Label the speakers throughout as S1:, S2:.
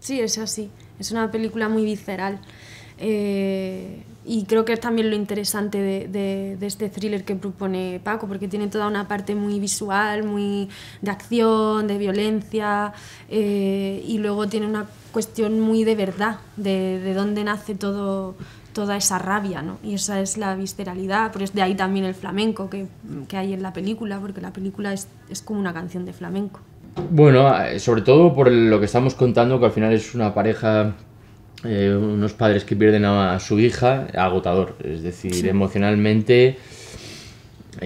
S1: Sí, es así. Es una película muy visceral. Eh, y creo que es también lo interesante de, este thriller que propone Paco, porque tiene toda una parte muy visual, muy de acción, de violencia, eh, y luego tiene una cuestión muy de verdad, de, dónde nace todo, toda esa rabia, ¿no? Y esa es la visceralidad, por es de ahí también el flamenco que, hay en la película, porque la película es como una canción de flamenco.
S2: Bueno, eh, sobre todo por lo que estamos contando, que al final es una pareja, eh, unos padres que pierden a su hija, agotador. Es decir, emocionalmente,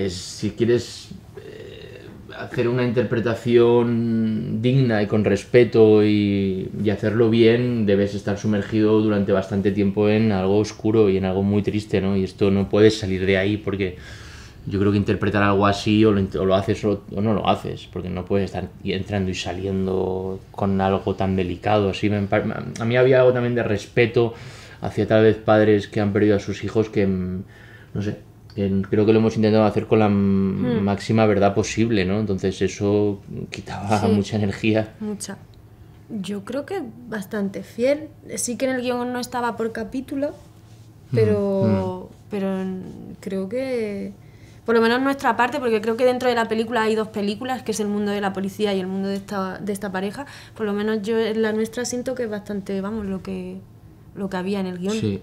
S2: si quieres eh, hacer una interpretación digna y con respeto y, y, hacerlo bien, debes estar sumergido durante bastante tiempo en algo oscuro y en algo muy triste, ¿no? Y esto no puedes salir de ahí porque yo creo que interpretar algo así o lo, lo haces o, no lo haces, porque no puedes estar entrando y saliendo con algo tan delicado. Así a mí había algo también de respeto hacia tal vez padres que han perdido a sus hijos que, mm, no sé, creo que lo hemos intentado hacer con la hmm. máxima verdad posible, ¿no? Entonces eso quitaba mucha energía.
S1: Mucha. Yo creo que bastante fiel. Sí que en el guión no estaba por capítulo,
S2: pero,
S1: hmm. Hmm. pero creo que por lo menos nuestra parte, porque creo que dentro de la película hay dos películas, que es el mundo de la policía y el mundo de esta, de esta pareja, por lo menos yo en la nuestra siento que es bastante, vamos, lo que, lo que había en el guión. Sí.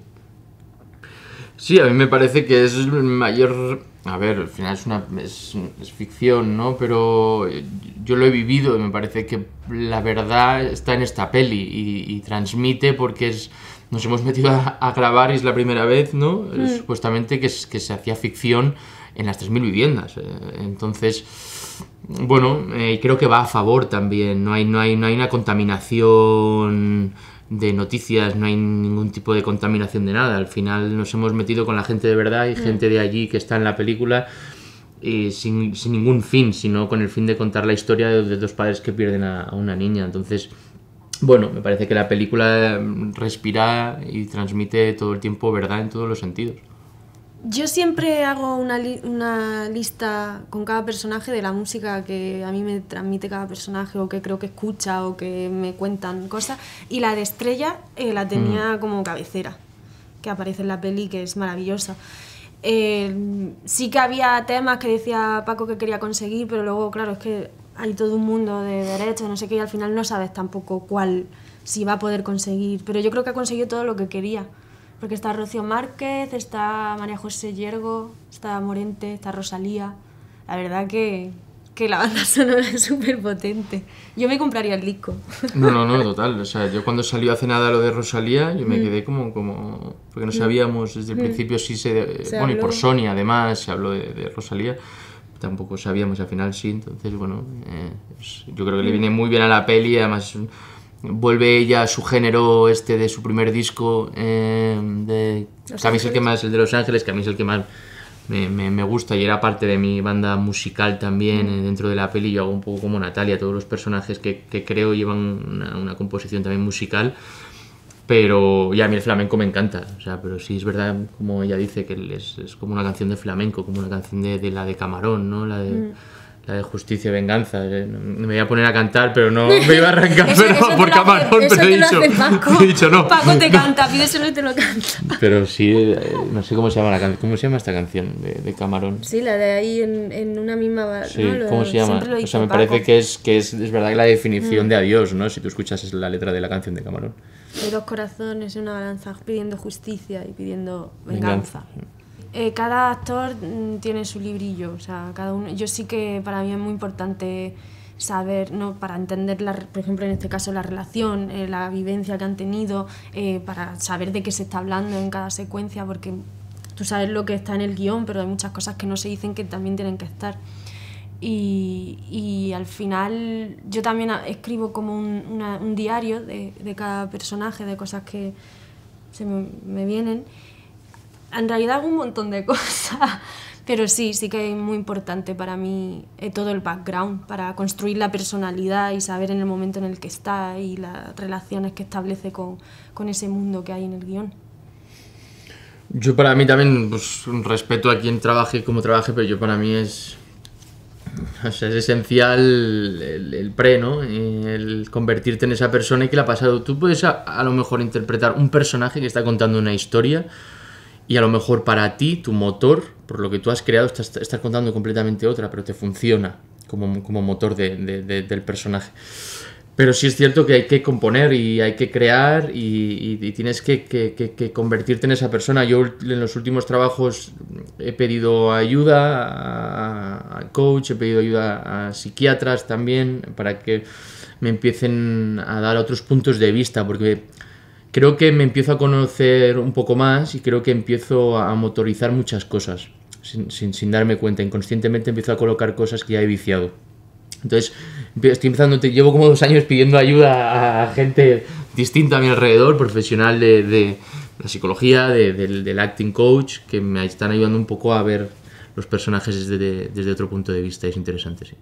S2: Sí, a mí me parece que es el mayor... A ver, al final es una es, ficción, ¿no? Pero eh, yo lo he vivido y me parece que la verdad está en esta peli y, transmite porque es nos hemos metido a, grabar y es la primera vez, ¿no? Mm. Supuestamente que, que se hacía ficción en las 3.000 viviendas. Eh, entonces, bueno, eh, creo que va a favor también, no hay, no hay, no hay una contaminación de noticias, no hay ningún tipo de contaminación de nada. Al final nos hemos metido con la gente de verdad y mm. gente de allí que está en la película sin, ningún fin, sino con el fin de contar la historia de, dos padres que pierden a, una niña. Entonces, bueno, me parece que la película respira y transmite todo el tiempo verdad en todos los sentidos.
S1: Yo siempre hago una, lista con cada personaje de la música que a mí me transmite cada personaje o que creo que escucha o que me cuentan cosas. Y la de Estrella eh, la tenía mm. como cabecera, que aparece en la peli, que es maravillosa. Eh, sí que había temas que decía Paco que quería conseguir, pero luego, claro, es que hay todo un mundo de derechos, no sé qué, y al final no sabes tampoco cuál, si va a poder conseguir. Pero yo creo que ha conseguido todo lo que quería. Porque está Rocío Márquez, está María José Yergo, está Morente, está Rosalía. La verdad que, que la banda sonora es súper potente. Yo me compraría el disco.
S2: No, no, no, total. O sea, yo cuando salió hace nada lo de Rosalía, yo me mm. quedé como, como... Porque no sabíamos desde el mm. principio si eh, se... bueno, y por Sony además se habló de, Rosalía tampoco sabíamos, al final sí, entonces bueno, eh, pues, yo creo que le mm. viene muy bien a la peli, además vuelve ella a su género este de su primer disco, em, de, que a mí es el que más, el de Los Ángeles, que a mí es el que más me, gusta y era parte de mi banda musical también mm. eh, dentro de la peli. Yo hago un poco como Natalia, todos los personajes que, creo llevan una, composición también musical. Pero ya a mí el flamenco me encanta, o sea, pero sí es verdad, como ella dice, que es, como una canción de flamenco, como una canción de, la de Camarón, ¿no? La de, mm de justicia y venganza. Me voy a poner a cantar, pero no me iba a arrancar pero por camarón, pero dicho, he dicho, no. Paco te canta,
S1: pídeselo y te lo canta.
S2: Pero sí, eh, no sé cómo se llama la ¿Cómo se llama esta canción de, Camarón?
S1: Sí, la de ahí en, una misma. Sí, ¿cómo se llama? O sea, me parece que
S2: es que es, verdad que la definición mm. de adiós, ¿no? Si tú escuchas la letra de la canción de Camarón.
S1: de dos corazones en una balanza pidiendo justicia y pidiendo venganza. Eh, cada actor mm, tiene su librillo, o sea, cada uno. Yo sí que para mí es muy importante saber, ¿no? para entender, la, por ejemplo, en este caso, la relación, eh, la vivencia que han tenido, eh, para saber de qué se está hablando en cada secuencia, porque tú sabes lo que está en el guión, pero hay muchas cosas que no se dicen que también tienen que estar. Y, al final yo también escribo como un, un diario de, cada personaje, de cosas que se me vienen en realidad hago un montón de cosas, pero sí, sí que es muy importante para mí eh, todo el background para construir la personalidad y saber en el momento en el que está y las relaciones que establece con, con ese mundo que hay en el guión.
S2: Yo para mí también, pues respeto a quien trabaje y cómo trabaje, pero yo para mí es, o sea, es esencial el, pre, ¿no? El convertirte en esa persona y que la ha pasado. Tú puedes a lo mejor interpretar un personaje que está contando una historia, y a lo mejor para ti, tu motor, por lo que tú has creado, estás, contando completamente otra, pero te funciona como, como motor de, del personaje. Pero sí es cierto que hay que componer y hay que crear y, tienes que, que, convertirte en esa persona. Yo en los últimos trabajos he pedido ayuda a, a, coach, he pedido ayuda a psiquiatras también para que me empiecen a dar otros puntos de vista, porque creo que me empiezo a conocer un poco más y creo que empiezo a motorizar muchas cosas sin, darme cuenta. Inconscientemente empiezo a colocar cosas que ya he viciado. Entonces, estoy empezando, llevo como dos años pidiendo ayuda a, gente distinta a mi alrededor, profesional de, la psicología, del, acting coach, que me están ayudando un poco a ver los personajes desde, desde otro punto de vista. Es interesante, sí.